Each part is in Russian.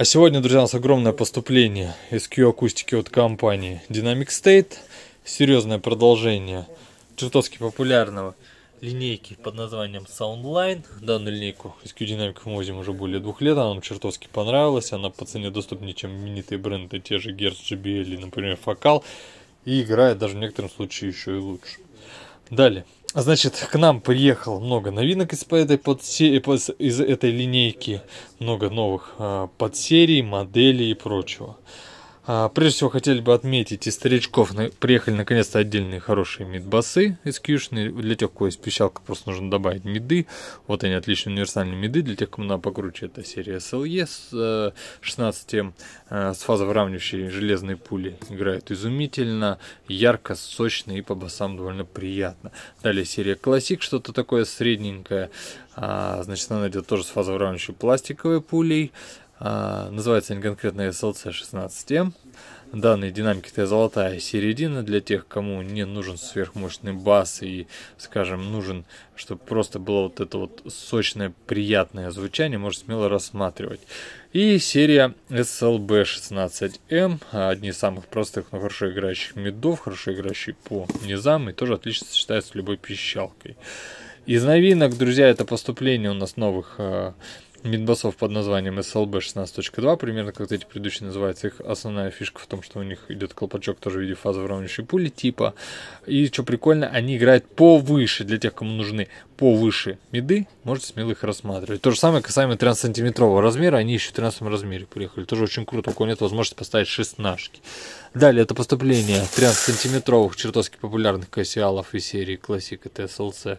А сегодня, друзья, у нас огромное поступление из SQ акустики от компании Dynamic State. Серьезное продолжение чертовски популярного линейки под названием Soundline. Данную линейку из SQ Dynamic мы возим уже более двух лет, она нам чертовски понравилась. Она по цене доступнее, чем именитые бренды, те же Герц, Gertz, или, например, Focal. И играет даже в некотором случае еще и лучше. Далее. А значит, к нам приехало много новинок из этой, подсе... Э, из этой линейки, много новых э, подсерий, моделей и прочего. А, прежде всего, хотели бы отметить из старичков. Приехали наконец-то отдельные хорошие мидбасы экскьюшные. Для тех, у кого есть пищалка, просто нужно добавить миды. Вот они, отличные универсальные миды. Для тех, кому надо покруче, это серия SLE с 16 с фазовыравнивающей э, а, железной пули. Играют изумительно, ярко, сочно и по басам довольно приятно. Далее серия классик, что-то такое средненькое. А, значит, она идет тоже с фазовыравнивающей пластиковой пулей. А, называется не конкретно SLC16M. Данные динамики это золотая середина для тех, кому не нужен сверхмощный бас и, скажем, нужен, чтобы просто было вот это вот сочное, приятное звучание, можно смело рассматривать. И серия SLB16M, а, одни из самых простых, но хорошо играющих медов, хорошо играющие по низам и тоже отлично сочетаются с любой пищалкой. Из новинок, друзья, это поступление у нас новых а, мидбасов под названием SLB 16.2, примерно как эти предыдущие называются. Их основная фишка в том, что у них идет колпачок тоже в виде фазы пули типа. И что прикольно, они играют повыше для тех, кому нужны повыше меды, можете смело их рассматривать. То же самое касаемо 13-сантиметрового размера, они еще в 13 размере приехали. Тоже очень круто, у кого нет возможности поставить шестнашки. Далее это поступление 13-сантиметровых чертовски популярных кассиалов из серии Classic и TSLC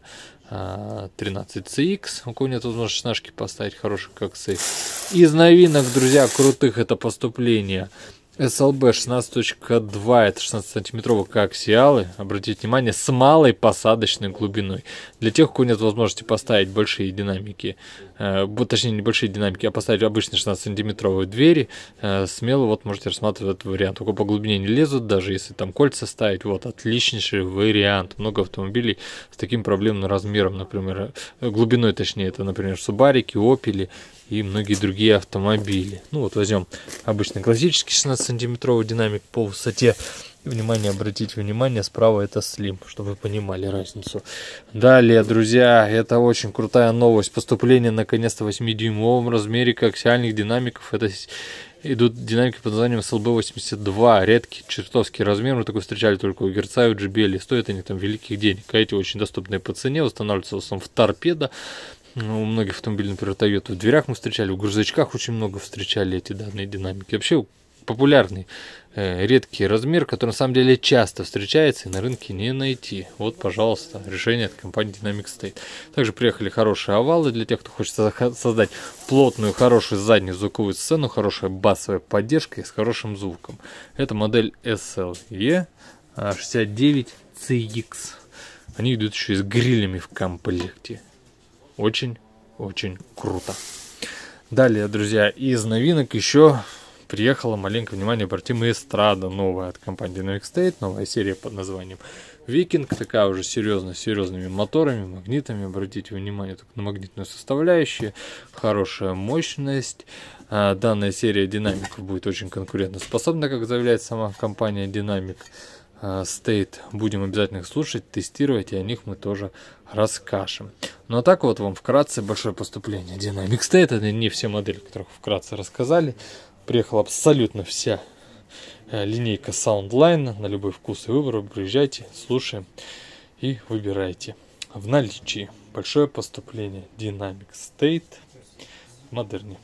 13CX. А, у кого нет возможности шестнашки поставить, хороших коксы сейф. Из новинок, друзья, крутых это поступление SLB 16.2 это 16-сантиметровые коаксиалы, обратите внимание, с малой посадочной глубиной. Для тех, у кого нет возможности поставить большие динамики, э, точнее не большие динамики, а поставить обычные 16-сантиметровые двери, э, смело вот можете рассматривать этот вариант. Только по глубине не лезут, даже если там кольца ставить, вот отличнейший вариант. Много автомобилей с таким проблемным размером, например, э, глубиной точнее, это, например, субарики, опели и многие другие автомобили. Ну вот возьмем обычный классический 16 сантиметровый динамик по высоте. внимание, обратите внимание, справа это slim, чтобы вы понимали разницу. Далее, друзья, это очень крутая новость. Поступление наконец-то 8-дюймовом размере коаксиальных динамиков. Это идут динамики под названием SLB82. Редкий, чертовский размер. Мы такой встречали только у Герца и у JBL. Стоят они там великих денег. А эти очень доступные по цене. Устанавливаются в основном в торпеда, ну, у многих автомобилей, например, Toyota в дверях мы встречали, в грузовичках очень много встречали эти данные динамики. Вообще популярный э, редкий размер, который на самом деле часто встречается и на рынке не найти. Вот, пожалуйста, решение от компании Dynamic State. Также приехали хорошие овалы для тех, кто хочет создать плотную, хорошую заднюю звуковую сцену, хорошая басовая поддержка и с хорошим звуком. Это модель SLE 69CX. Они идут еще и с грилями в комплекте. Очень-очень круто. Далее, друзья, из новинок еще приехала маленько внимание обратимая эстрада новая от компании Dynamic State, новая серия под названием Викинг, такая уже серьезно, серьезными моторами, магнитами, обратите внимание только на магнитную составляющую, хорошая мощность, а, данная серия динамиков будет очень конкурентоспособна, как заявляет сама компания Dynamic а, State. Будем обязательно их слушать, тестировать, и о них мы тоже расскажем. Ну а так вот вам вкратце большое поступление Dynamic State. Это не все модели, которых вкратце рассказали приехала абсолютно вся э, линейка Soundline на любой вкус и выбор. Приезжайте, слушаем и выбирайте. В наличии большое поступление Dynamic State в модерне.